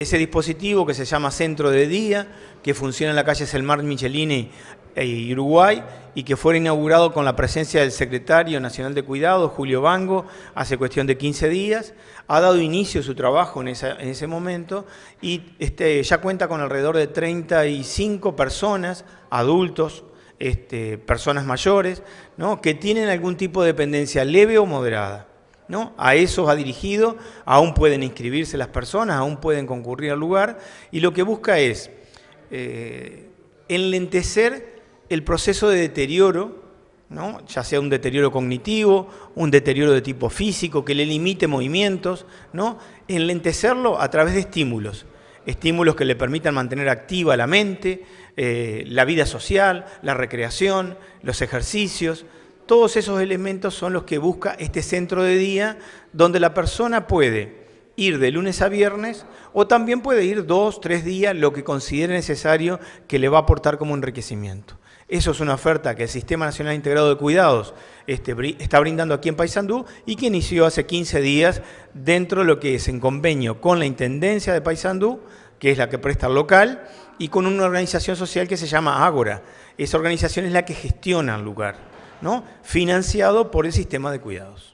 Ese dispositivo que se llama Centro de Día, que funciona en la calle Selmar Michelini y eh, Uruguay y que fue inaugurado con la presencia del secretario nacional de Cuidado, Julio Vango, hace cuestión de 15 días, ha dado inicio su trabajo en, ese momento y este, ya cuenta con alrededor de 35 personas, adultos, este, personas mayores, ¿no? que tienen algún tipo de dependencia leve o moderada. A eso ha dirigido, aún pueden inscribirse las personas, aún pueden concurrir al lugar, y lo que busca es eh, enlentecer el proceso de deterioro, ya sea un deterioro cognitivo, un deterioro de tipo físico, que le limite movimientos, enlentecerlo a través de estímulos, estímulos que le permitan mantener activa la mente, eh, la vida social, la recreación, los ejercicios, todos esos elementos son los que busca este centro de día donde la persona puede ir de lunes a viernes o también puede ir dos, tres días, lo que considere necesario que le va a aportar como enriquecimiento. Eso es una oferta que el Sistema Nacional Integrado de Cuidados este, está brindando aquí en Paysandú y que inició hace 15 días dentro de lo que es en convenio con la Intendencia de Paysandú, que es la que presta el local, y con una organización social que se llama Ágora. Esa organización es la que gestiona el lugar. ¿no? financiado por el sistema de cuidados.